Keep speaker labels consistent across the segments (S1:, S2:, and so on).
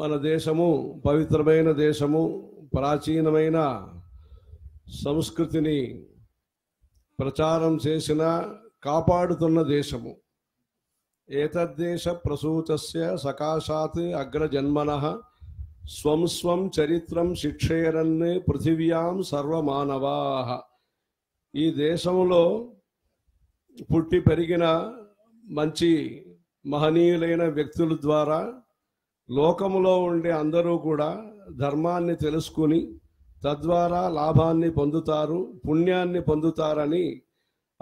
S1: మన దేశము పవిత్రమైన దేశము ప్రాచీనమైన సంస్కృతిని ప్రచారం చేసిన కాపాడుతున్న దేశము ఏతద్దేశ ప్రసూతస్య సకాశాత్ అగ్రజన్మన స్వం స్వం చరిత్రం శిక్షేరన్ పృథివ్యాం సర్వమానవా ఈ దేశంలో పుట్టి పెరిగిన మంచి మహనీయులైన వ్యక్తుల ద్వారా లోకములో ఉండే అందరూ కూడా ధర్మాన్ని తెలుసుకుని తద్వారా లాభాన్ని పొందుతారు పుణ్యాన్ని పొందుతారని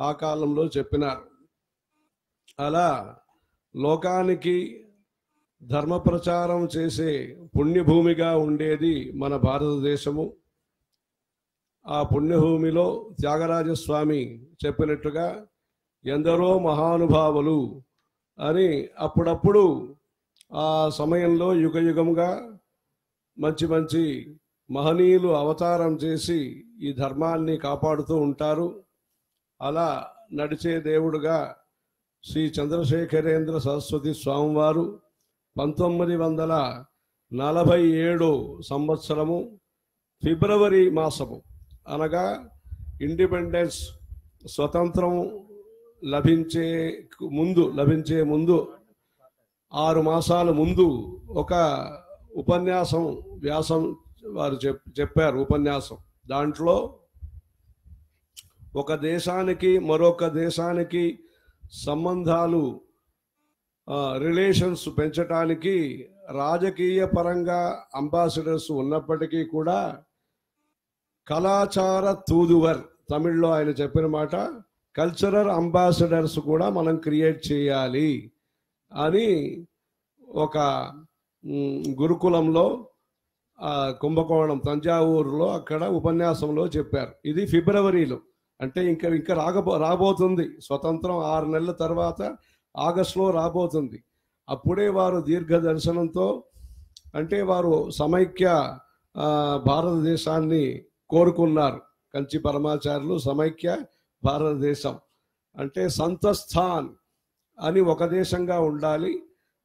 S1: ఆ కాలంలో చెప్పినారు అలా లోకానికి ధర్మ ప్రచారం చేసే పుణ్యభూమిగా ఉండేది మన భారతదేశము ఆ పుణ్యభూమిలో త్యాగరాజస్వామి చెప్పినట్టుగా ఎందరో మహానుభావులు అని అప్పుడప్పుడు ఆ సమయంలో యుగ యుగముగా మంచి మంచి మహనీయులు అవతారం చేసి ఈ ధర్మాన్ని కాపాడుతూ ఉంటారు అలా నడిచే దేవుడుగా శ్రీ చంద్రశేఖరేంద్ర సరస్వతి స్వామివారు పంతొమ్మిది వందల నలభై ఏడు సంవత్సరము ఫిబ్రవరి మాసము అనగా ఇండిపెండెన్స్ స్వతంత్రం లభించే ముందు లభించే ముందు ఆరు మాసాల ముందు ఒక ఉపన్యాసం వ్యాసం వారు చెప్ చెప్పారు ఉపన్యాసం దాంట్లో ఒక దేశానికి మరొక దేశానికి సంబంధాలు రిలేషన్స్ పెంచడానికి రాజకీయ పరంగా అంబాసిడర్స్ ఉన్నప్పటికీ కూడా కళాచార తూదువర్ తమిళ్లో ఆయన చెప్పిన మాట కల్చరల్ అంబాసిడర్స్ కూడా మనం క్రియేట్ చేయాలి అని ఒక గురుకులంలో కుంభకోణం తంజావూరులో అక్కడ ఉపన్యాసంలో చెప్పారు ఇది ఫిబ్రవరిలో అంటే ఇంకా ఇంకా రాకపో రాబోతుంది స్వతంత్రం ఆరు నెలల తర్వాత ఆగస్టులో రాబోతుంది అప్పుడే వారు దీర్ఘ దర్శనంతో అంటే వారు సమైక్య భారతదేశాన్ని కోరుకున్నారు కంచి పరమాచార్యులు సమైక్య భారతదేశం అంటే సంతస్థాన్ అని ఒక దేశంగా ఉండాలి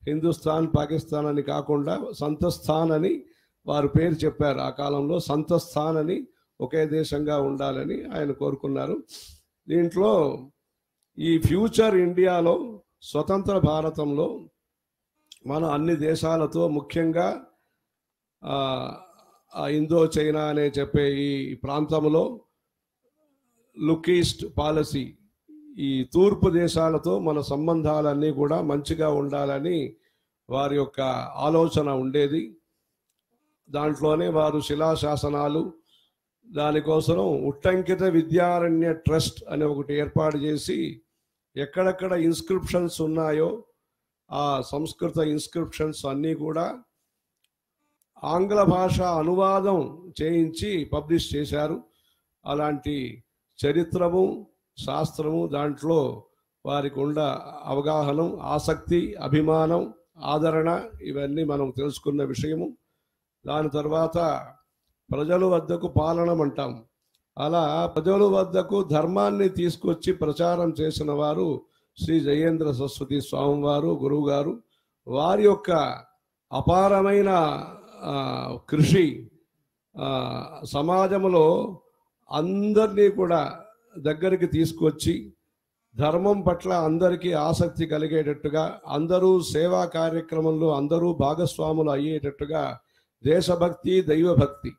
S1: హిందుస్థాన్ పాకిస్తాన్ అని కాకుండా సంతస్థాన్ అని వారు పేరు చెప్పారు ఆ కాలంలో సంతస్థాన్ అని ఒకే దేశంగా ఉండాలని ఆయన కోరుకున్నారు దీంట్లో ఈ ఫ్యూచర్ ఇండియాలో స్వతంత్ర భారతంలో మన అన్ని దేశాలతో ముఖ్యంగా ఇందో చైనా అనే చెప్పే ఈ ప్రాంతంలో ఈస్ట్ పాలసీ ఈ తూర్పు దేశాలతో మన సంబంధాలన్నీ కూడా మంచిగా ఉండాలని వారి యొక్క ఆలోచన ఉండేది దాంట్లోనే వారు శిలాశాసనాలు దానికోసం ఉట్టంకిత విద్యారణ్య ట్రస్ట్ అనే ఒకటి ఏర్పాటు చేసి ఎక్కడెక్కడ ఇన్స్క్రిప్షన్స్ ఉన్నాయో ఆ సంస్కృత ఇన్స్క్రిప్షన్స్ అన్నీ కూడా ఆంగ్ల భాష అనువాదం చేయించి పబ్లిష్ చేశారు అలాంటి చరిత్రము శాస్త్రము దాంట్లో వారికి ఉండ అవగాహన ఆసక్తి అభిమానం ఆదరణ ఇవన్నీ మనం తెలుసుకున్న విషయము దాని తర్వాత ప్రజల వద్దకు పాలనం అంటాం అలా ప్రజల వద్దకు ధర్మాన్ని తీసుకొచ్చి ప్రచారం చేసిన వారు శ్రీ జయేంద్ర సరస్వతి స్వామివారు గురువుగారు వారి యొక్క అపారమైన కృషి సమాజంలో అందరినీ కూడా దగ్గరికి తీసుకొచ్చి ధర్మం పట్ల అందరికీ ఆసక్తి కలిగేటట్టుగా అందరూ సేవా కార్యక్రమంలో అందరూ భాగస్వాములు అయ్యేటట్టుగా దేశభక్తి దైవభక్తి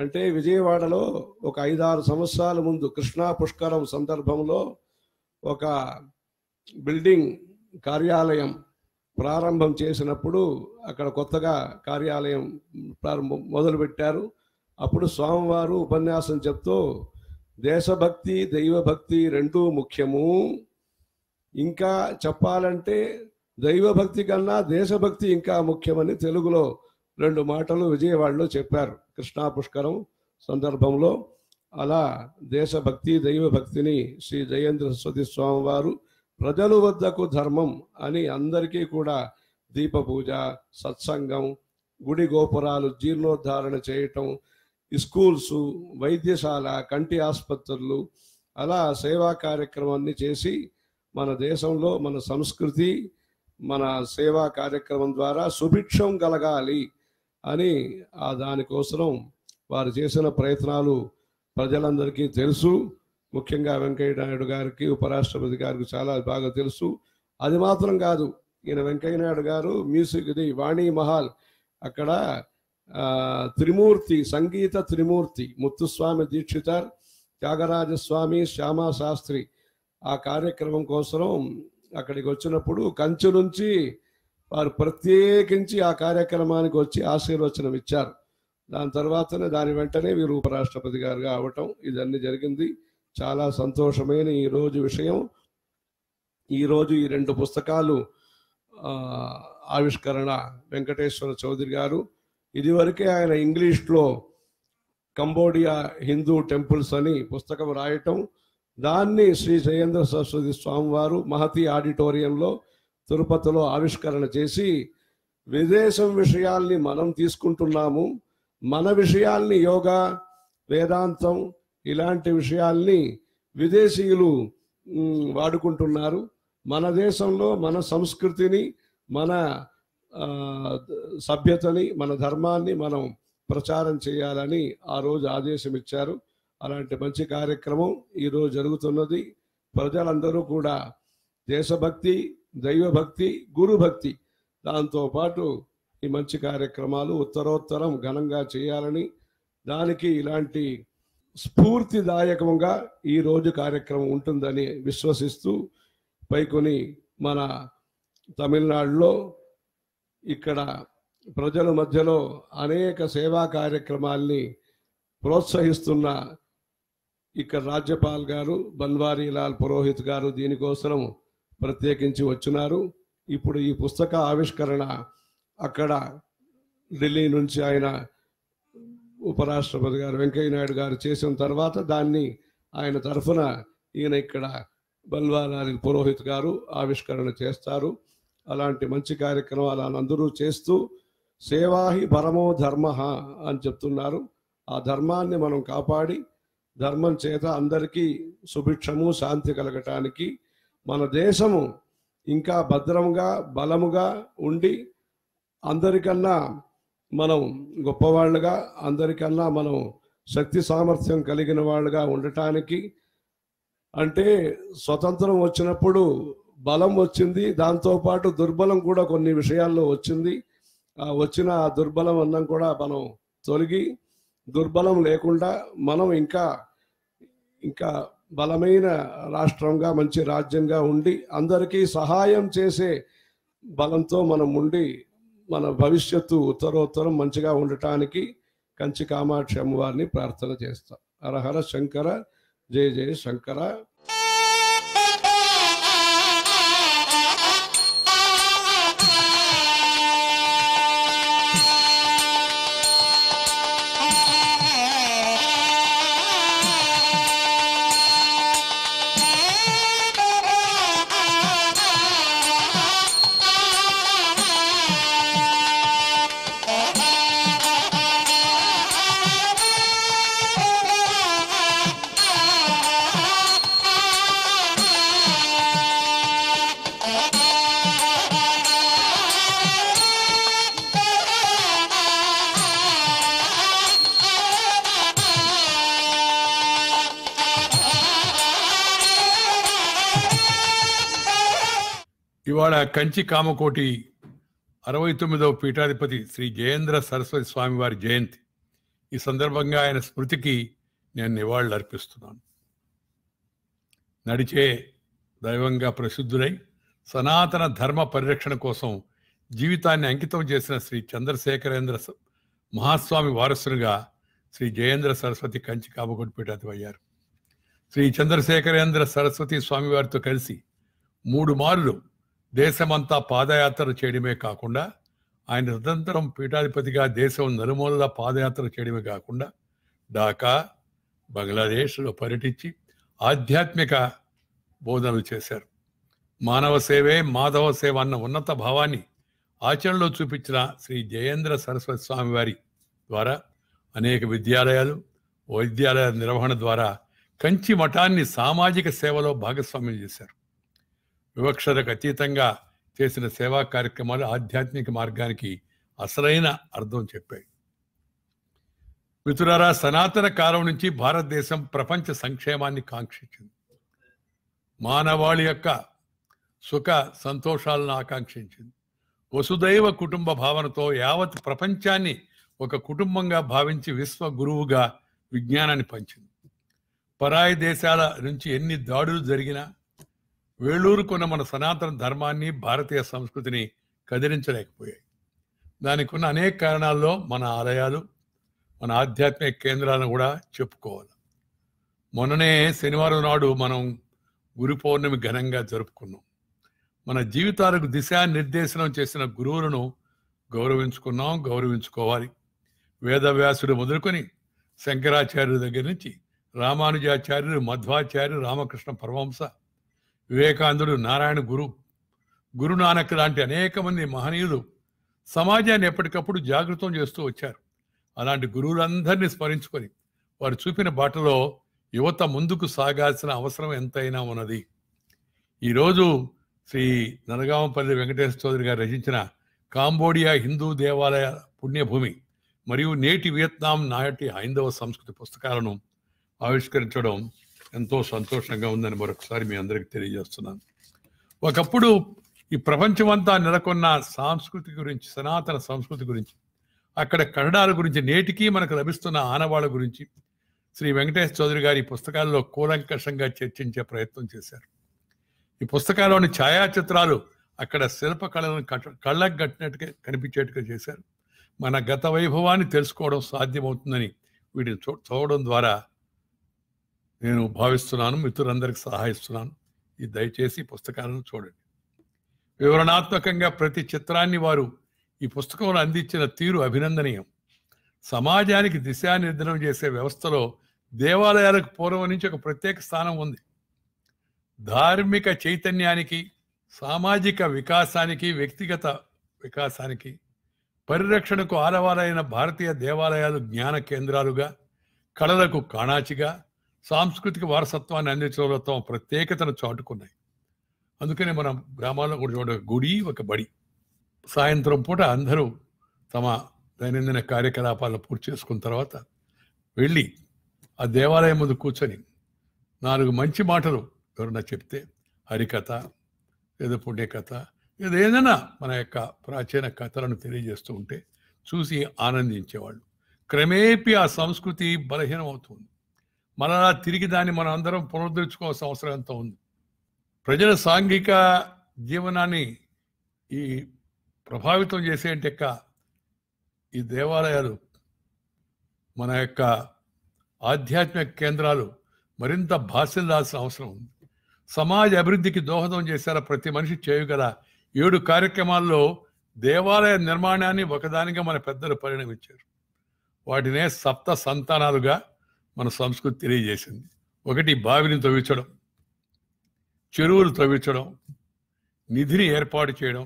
S1: అంటే విజయవాడలో ఒక ఐదారు సంవత్సరాల ముందు కృష్ణా పుష్కరం సందర్భంలో ఒక బిల్డింగ్ కార్యాలయం ప్రారంభం చేసినప్పుడు అక్కడ కొత్తగా కార్యాలయం ప్రారంభం మొదలుపెట్టారు అప్పుడు స్వామివారు ఉపన్యాసం చెప్తూ దేశభక్తి దైవభక్తి రెండూ ముఖ్యము ఇంకా చెప్పాలంటే దైవభక్తి కన్నా దేశభక్తి ఇంకా ముఖ్యమని తెలుగులో రెండు మాటలు విజయవాడలో చెప్పారు కృష్ణా పుష్కరం సందర్భంలో అలా దేశభక్తి దైవభక్తిని శ్రీ జయేంద్ర సరస్వతి స్వామి వారు ప్రజలు వద్దకు ధర్మం అని అందరికీ కూడా దీప పూజ సత్సంగం గుడి గోపురాలు జీర్ణోద్ధారణ చేయటం స్కూల్స్ వైద్యశాల కంటి ఆసుపత్రులు అలా సేవా కార్యక్రమాన్ని చేసి మన దేశంలో మన సంస్కృతి మన సేవా కార్యక్రమం ద్వారా సుభిక్షం కలగాలి అని ఆ దానికోసం వారు చేసిన ప్రయత్నాలు ప్రజలందరికీ తెలుసు ముఖ్యంగా వెంకయ్య నాయుడు గారికి ఉపరాష్ట్రపతి గారికి చాలా బాగా తెలుసు అది మాత్రం కాదు ఈయన వెంకయ్య నాయుడు గారు మ్యూజిక్ ది వాణి మహల్ అక్కడ త్రిమూర్తి సంగీత త్రిమూర్తి ముత్తుస్వామి దీక్షితార్ త్యాగరాజస్వామి శాస్త్రి ఆ కార్యక్రమం కోసం అక్కడికి వచ్చినప్పుడు కంచు నుంచి వారు ప్రత్యేకించి ఆ కార్యక్రమానికి వచ్చి ఆశీర్వచనం ఇచ్చారు దాని తర్వాతనే దాని వెంటనే వీరు ఉపరాష్ట్రపతి గారుగా అవటం ఇదన్నీ జరిగింది చాలా సంతోషమైన ఈరోజు విషయం ఈరోజు ఈ రెండు పుస్తకాలు ఆవిష్కరణ వెంకటేశ్వర చౌదరి గారు ఇదివరకే ఆయన ఇంగ్లీష్లో కంబోడియా హిందూ టెంపుల్స్ అని పుస్తకం రాయటం దాన్ని శ్రీ జయేంద్ర సరస్వతి స్వామివారు మహతి ఆడిటోరియంలో తిరుపతిలో ఆవిష్కరణ చేసి విదేశం విషయాల్ని మనం తీసుకుంటున్నాము మన విషయాల్ని యోగా వేదాంతం ఇలాంటి విషయాల్ని విదేశీయులు వాడుకుంటున్నారు మన దేశంలో మన సంస్కృతిని మన సభ్యతని మన ధర్మాన్ని మనం ప్రచారం చేయాలని ఆ రోజు ఆదేశం ఇచ్చారు అలాంటి మంచి కార్యక్రమం ఈరోజు జరుగుతున్నది ప్రజలందరూ కూడా దేశభక్తి దైవభక్తి గురుభక్తి దాంతోపాటు ఈ మంచి కార్యక్రమాలు ఉత్తరోత్తరం ఘనంగా చేయాలని దానికి ఇలాంటి స్ఫూర్తిదాయకంగా ఈరోజు కార్యక్రమం ఉంటుందని విశ్వసిస్తూ పైకొని మన తమిళనాడులో ఇక్కడ ప్రజల మధ్యలో అనేక సేవా కార్యక్రమాల్ని ప్రోత్సహిస్తున్న ఇక్కడ రాజ్యపాల్ గారు బన్వారీలాల్ పురోహిత్ గారు దీనికోసం ప్రత్యేకించి వచ్చినారు ఇప్పుడు ఈ పుస్తక ఆవిష్కరణ అక్కడ ఢిల్లీ నుంచి ఆయన ఉపరాష్ట్రపతి గారు వెంకయ్యనాయుడు గారు చేసిన తర్వాత దాన్ని ఆయన తరఫున ఈయన ఇక్కడ బల్వాలారి పురోహిత్ గారు ఆవిష్కరణ చేస్తారు అలాంటి మంచి కార్యక్రమాలు అందరూ చేస్తూ సేవాహి పరమో ధర్మ అని చెప్తున్నారు ఆ ధర్మాన్ని మనం కాపాడి ధర్మం చేత అందరికీ సుభిక్షము శాంతి కలగటానికి మన దేశము ఇంకా భద్రముగా బలముగా ఉండి అందరికన్నా మనం గొప్పవాళ్ళుగా అందరికన్నా మనం శక్తి సామర్థ్యం కలిగిన వాళ్ళుగా ఉండటానికి అంటే స్వతంత్రం వచ్చినప్పుడు బలం వచ్చింది దాంతోపాటు దుర్బలం కూడా కొన్ని విషయాల్లో వచ్చింది వచ్చిన ఆ దుర్బలం అన్నం కూడా మనం తొలగి దుర్బలం లేకుండా మనం ఇంకా ఇంకా బలమైన రాష్ట్రంగా మంచి రాజ్యంగా ఉండి అందరికీ సహాయం చేసే బలంతో మనం ఉండి మన భవిష్యత్తు ఉత్తరోత్తరం మంచిగా ఉండటానికి కంచి కామాక్షి అమ్మవారిని ప్రార్థన చేస్తాం హరహర శంకర జయ జయ శంకర
S2: కంచి కామకోటి అరవై తొమ్మిదవ పీఠాధిపతి శ్రీ జయేంద్ర సరస్వతి స్వామివారి జయంతి ఈ సందర్భంగా ఆయన స్మృతికి నేను నివాళులు అర్పిస్తున్నాను నడిచే దైవంగా ప్రసిద్ధులై సనాతన ధర్మ పరిరక్షణ కోసం జీవితాన్ని అంకితం చేసిన శ్రీ చంద్రశేఖరేంద్ర మహాస్వామి వారసునిగా శ్రీ జయేంద్ర సరస్వతి కంచి కామకోటి పీఠాధిపతి అయ్యారు శ్రీ చంద్రశేఖరేంద్ర సరస్వతి స్వామివారితో కలిసి మూడు మార్లు దేశమంతా పాదయాత్ర చేయడమే కాకుండా ఆయన నిరంతరం పీఠాధిపతిగా దేశం నలుమూలల పాదయాత్ర చేయడమే కాకుండా ఢాకా బంగ్లాదేశ్లో పర్యటించి ఆధ్యాత్మిక బోధనలు చేశారు మానవ సేవే మాధవ సేవ అన్న ఉన్నత భావాన్ని ఆచరణలో చూపించిన శ్రీ జయేంద్ర సరస్వతి స్వామి వారి ద్వారా అనేక విద్యాలయాలు వైద్యాలయాల నిర్వహణ ద్వారా కంచి మఠాన్ని సామాజిక సేవలో భాగస్వామ్యం చేశారు వివక్షతకు అతీతంగా చేసిన సేవా కార్యక్రమాలు ఆధ్యాత్మిక మార్గానికి అసలైన అర్థం చెప్పాయి మిత్రులారా సనాతన కాలం నుంచి భారతదేశం ప్రపంచ సంక్షేమాన్ని కాంక్షించింది మానవాళి యొక్క సుఖ సంతోషాలను ఆకాంక్షించింది వసుదైవ కుటుంబ భావనతో యావత్ ప్రపంచాన్ని ఒక కుటుంబంగా భావించి విశ్వ గురువుగా విజ్ఞానాన్ని పంచింది పరాయి దేశాల నుంచి ఎన్ని దాడులు జరిగినా వేళూరుకున్న మన సనాతన ధర్మాన్ని భారతీయ సంస్కృతిని కదిలించలేకపోయాయి దానికి ఉన్న అనేక కారణాల్లో మన ఆలయాలు మన ఆధ్యాత్మిక కేంద్రాలను కూడా చెప్పుకోవాలి మొన్ననే శనివారం నాడు మనం గురు పౌర్ణమి ఘనంగా జరుపుకున్నాం మన జీవితాలకు దిశానిర్దేశనం చేసిన గురువులను గౌరవించుకున్నాం గౌరవించుకోవాలి వేదవ్యాసుడు మొదలుకొని శంకరాచార్యుల దగ్గర నుంచి రామానుజాచార్యులు మధ్వాచార్యులు రామకృష్ణ పరమహంస వివేకానందుడు నారాయణ గురు గురునానక్ లాంటి అనేక మంది మహనీయులు సమాజాన్ని ఎప్పటికప్పుడు జాగృతం చేస్తూ వచ్చారు అలాంటి గురువులందరినీ స్మరించుకొని వారు చూపిన బాటలో యువత ముందుకు సాగాల్సిన అవసరం ఎంతైనా ఉన్నది ఈరోజు శ్రీ నరగామపల్లి వెంకటేశ్వర చౌదరి గారు రచించిన కాంబోడియా హిందూ దేవాలయ పుణ్యభూమి మరియు నేటి వియత్నాం నాటి హైందవ సంస్కృతి పుస్తకాలను ఆవిష్కరించడం ఎంతో సంతోషంగా ఉందని మరొకసారి మీ అందరికి తెలియజేస్తున్నాను ఒకప్పుడు ఈ ప్రపంచమంతా నెలకొన్న సాంస్కృతి గురించి సనాతన సంస్కృతి గురించి అక్కడ కన్నడాల గురించి నేటికి మనకు లభిస్తున్న ఆనవాళ్ళ గురించి శ్రీ వెంకటేష్ చౌదరి గారి పుస్తకాల్లో కూలంకషంగా చర్చించే ప్రయత్నం చేశారు ఈ పుస్తకాల్లోని ఛాయాచిత్రాలు అక్కడ శిల్పకళలను కళ్ళకు కట్టినట్టుగా కనిపించేట్టుగా చేశారు మన గత వైభవాన్ని తెలుసుకోవడం సాధ్యమవుతుందని వీటిని చూ చూడడం ద్వారా నేను భావిస్తున్నాను మిత్రులందరికీ సహాయిస్తున్నాను ఈ దయచేసి పుస్తకాలను చూడండి వివరణాత్మకంగా ప్రతి చిత్రాన్ని వారు ఈ పుస్తకంలో అందించిన తీరు అభినందనీయం సమాజానికి దిశానిర్ధనం చేసే వ్యవస్థలో దేవాలయాలకు పూర్వం నుంచి ఒక ప్రత్యేక స్థానం ఉంది ధార్మిక చైతన్యానికి సామాజిక వికాసానికి వ్యక్తిగత వికాసానికి పరిరక్షణకు ఆలవాలైన భారతీయ దేవాలయాలు జ్ఞాన కేంద్రాలుగా కళలకు కాణాచిగా సాంస్కృతిక వారసత్వాన్ని అందించడంలో తమ ప్రత్యేకతను చాటుకున్నాయి అందుకనే మనం గ్రామాల్లో కూడా చూడ గుడి ఒక బడి సాయంత్రం పూట అందరూ తమ దైనందిన కార్యకలాపాలను పూర్తి చేసుకున్న తర్వాత వెళ్ళి ఆ దేవాలయం ముందు కూర్చొని నాలుగు మంచి మాటలు ఎవరన్నా చెప్తే హరికథ ఏదో పుణ్యకథ ఏదైనా మన యొక్క ప్రాచీన కథలను తెలియజేస్తూ ఉంటే చూసి ఆనందించేవాళ్ళు క్రమేపీ ఆ సంస్కృతి బలహీనమవుతుంది మనలా తిరిగి దాన్ని మనం అందరం పునరుద్ధరించుకోవాల్సిన అవసరం ఎంత ఉంది ప్రజల సాంఘిక జీవనాన్ని ఈ ప్రభావితం చేసే యొక్క ఈ దేవాలయాలు మన యొక్క ఆధ్యాత్మిక కేంద్రాలు మరింత భాషిల్లాల్సిన అవసరం ఉంది సమాజ అభివృద్ధికి దోహదం చేశారా ప్రతి మనిషి చేయగల ఏడు కార్యక్రమాల్లో దేవాలయ నిర్మాణాన్ని ఒకదానిగా మన పెద్దలు పరిణమించారు వాటినే సప్త సంతానాలుగా మన సంస్కృతి తెలియజేసింది ఒకటి బావిని తవ్వించడం చెరువులు తవ్వించడం నిధిని ఏర్పాటు చేయడం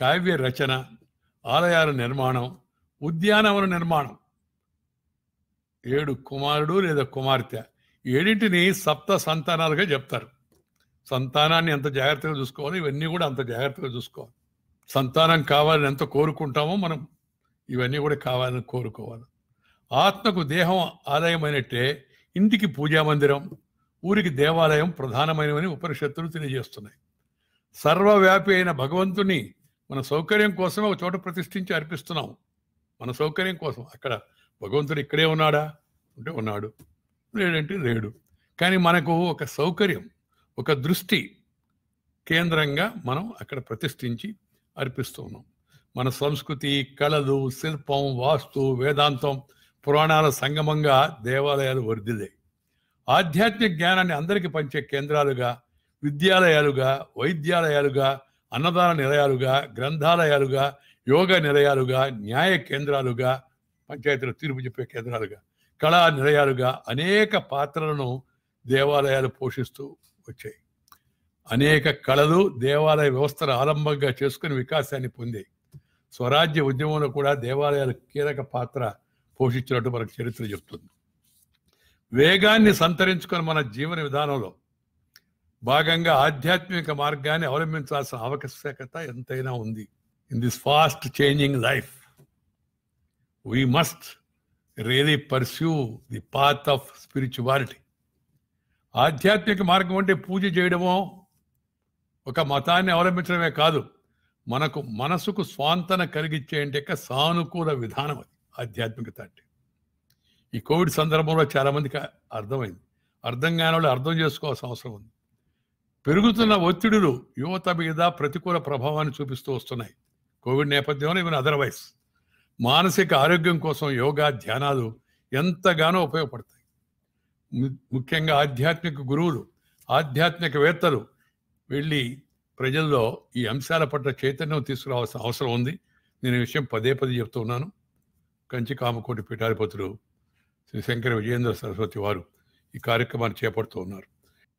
S2: కావ్య రచన ఆలయాల నిర్మాణం ఉద్యానవన నిర్మాణం ఏడు కుమారుడు లేదా కుమార్తె ఏడింటిని సప్త సంతానాలుగా చెప్తారు సంతానాన్ని ఎంత జాగ్రత్తగా చూసుకోవాలి ఇవన్నీ కూడా అంత జాగ్రత్తగా చూసుకోవాలి సంతానం కావాలని ఎంత కోరుకుంటామో మనం ఇవన్నీ కూడా కావాలని కోరుకోవాలి ఆత్మకు దేహం ఆదాయమైనట్టే ఇంటికి పూజామందిరం ఊరికి దేవాలయం ప్రధానమైనవని ఉపనిషత్తులు తెలియజేస్తున్నాయి సర్వవ్యాపి అయిన భగవంతుని మన సౌకర్యం కోసమే ఒక చోట ప్రతిష్ఠించి అర్పిస్తున్నాం మన సౌకర్యం కోసం అక్కడ భగవంతుడు ఇక్కడే ఉన్నాడా అంటే ఉన్నాడు లేడంటే లేడు కానీ మనకు ఒక సౌకర్యం ఒక దృష్టి కేంద్రంగా మనం అక్కడ ప్రతిష్ఠించి అర్పిస్తున్నాం మన సంస్కృతి కళలు శిల్పం వాస్తు వేదాంతం పురాణాల సంగమంగా దేవాలయాలు వర్ధిల్లాయి ఆధ్యాత్మిక జ్ఞానాన్ని అందరికీ పంచే కేంద్రాలుగా విద్యాలయాలుగా వైద్యాలయాలుగా అన్నదాన నిలయాలుగా గ్రంథాలయాలుగా యోగ నిలయాలుగా న్యాయ కేంద్రాలుగా పంచాయతీలు తీర్పు చెప్పే కేంద్రాలుగా కళా నిలయాలుగా అనేక పాత్రలను దేవాలయాలు పోషిస్తూ వచ్చాయి అనేక కళలు దేవాలయ వ్యవస్థను ఆలంబంగా చేసుకుని వికాసాన్ని పొందాయి స్వరాజ్య ఉద్యమంలో కూడా దేవాలయాలు కీలక పాత్ర పోషించినట్టు మనకు చరిత్ర చెప్తుంది వేగాన్ని సంతరించుకొని మన జీవన విధానంలో భాగంగా ఆధ్యాత్మిక మార్గాన్ని అవలంబించాల్సిన ఆవశ్యకత ఎంతైనా ఉంది in this fast changing life we must really pursue the path of spirituality ఆధ్యాత్మిక మార్గం అంటే పూజ చేయడమో ఒక మతాన్ని అవలంబించడమే కాదు మనకు మనసుకు స్వాంతన కలిగించే అంటే సానుకూల విధానం అది ఆధ్యాత్మికత అంటే ఈ కోవిడ్ సందర్భంలో చాలామందికి అర్థమైంది అర్థం కాని వాళ్ళు అర్థం చేసుకోవాల్సిన అవసరం ఉంది పెరుగుతున్న ఒత్తిడులు యువత మీద ప్రతికూల ప్రభావాన్ని చూపిస్తూ వస్తున్నాయి కోవిడ్ నేపథ్యంలో ఈవెన్ అదర్వైజ్ మానసిక ఆరోగ్యం కోసం యోగా ధ్యానాలు ఎంతగానో ఉపయోగపడతాయి ముఖ్యంగా ఆధ్యాత్మిక గురువులు ఆధ్యాత్మికవేత్తలు వెళ్ళి ప్రజల్లో ఈ అంశాల పట్ల చైతన్యం తీసుకురావాల్సిన అవసరం ఉంది నేను ఈ విషయం పదే పదే చెప్తున్నాను కంచి కామకోటి పీఠాధిపతులు శ్రీ శంకర విజయేంద్ర సరస్వతి వారు ఈ కార్యక్రమాన్ని చేపడుతూ ఉన్నారు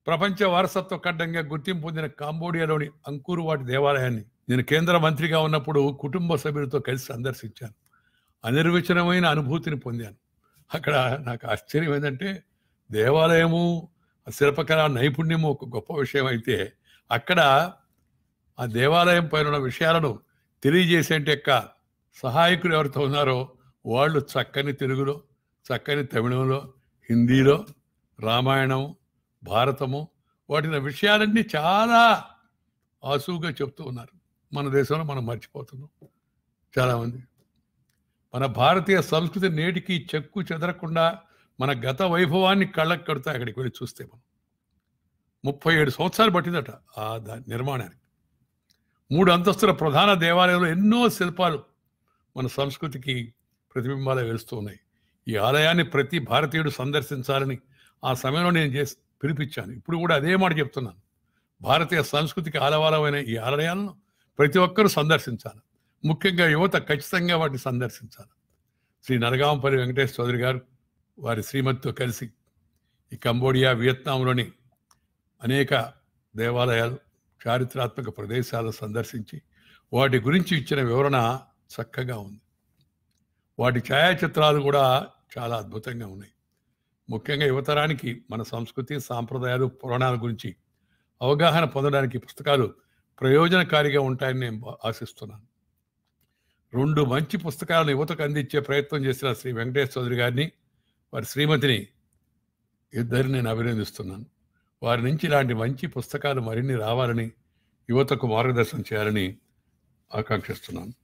S2: ప్రపంచ వారసత్వ ఖడ్డంగా గుర్తింపు పొందిన కాంబోడియాలోని అంకూరు వాటి దేవాలయాన్ని నేను కేంద్ర మంత్రిగా ఉన్నప్పుడు కుటుంబ సభ్యులతో కలిసి సందర్శించాను అనిర్వచనమైన అనుభూతిని పొందాను అక్కడ నాకు ఆశ్చర్యం ఏంటంటే దేవాలయము శిల్పకళ నైపుణ్యము ఒక గొప్ప విషయం అయితే అక్కడ ఆ దేవాలయం పైన ఉన్న విషయాలను తెలియజేసేంటి యొక్క సహాయకులు ఎవరితో ఉన్నారో వాళ్ళు చక్కని తెలుగులో చక్కని తమిళంలో హిందీలో రామాయణం భారతము వాటిని విషయాలన్నీ చాలా ఆసువుగా చెప్తూ ఉన్నారు మన దేశంలో మనం మర్చిపోతున్నాం చాలామంది మన భారతీయ సంస్కృతి నేటికి చెక్కు చెదరకుండా మన గత వైభవాన్ని కళ్ళకు కడుతాయి అక్కడికి వెళ్ళి చూస్తే మనం ముప్పై ఏడు సంవత్సరాలు పట్టిందట ఆ దాని నిర్మాణానికి మూడు అంతస్తుల ప్రధాన దేవాలయంలో ఎన్నో శిల్పాలు మన సంస్కృతికి ప్రతిబింబాలు వెలుస్తూ ఉన్నాయి ఈ ఆలయాన్ని ప్రతి భారతీయుడు సందర్శించాలని ఆ సమయంలో నేను చేసి పిలిపించాను ఇప్పుడు కూడా అదే మాట చెప్తున్నాను భారతీయ సంస్కృతికి ఆలవాలమైన ఈ ఆలయాలను ప్రతి ఒక్కరూ సందర్శించాలి ముఖ్యంగా యువత ఖచ్చితంగా వాటిని సందర్శించాలి శ్రీ నరగాంపల్లి వెంకటేష్ చౌదరి గారు వారి శ్రీమతితో కలిసి ఈ కంబోడియా వియత్నాంలోని అనేక దేవాలయాలు చారిత్రాత్మక ప్రదేశాలు సందర్శించి వాటి గురించి ఇచ్చిన వివరణ చక్కగా ఉంది వాటి ఛాయాచిత్రాలు కూడా చాలా అద్భుతంగా ఉన్నాయి ముఖ్యంగా యువతరానికి మన సంస్కృతి సాంప్రదాయాలు పురాణాల గురించి అవగాహన పొందడానికి పుస్తకాలు ప్రయోజనకారిగా ఉంటాయని నేను ఆశిస్తున్నాను రెండు మంచి పుస్తకాలను యువతకు అందించే ప్రయత్నం చేసిన శ్రీ వెంకటేశ్వర చౌదరి గారిని వారి శ్రీమతిని ఇద్దరిని నేను అభినందిస్తున్నాను వారి నుంచి ఇలాంటి మంచి పుస్తకాలు మరిన్ని రావాలని యువతకు మార్గదర్శనం చేయాలని ఆకాంక్షిస్తున్నాను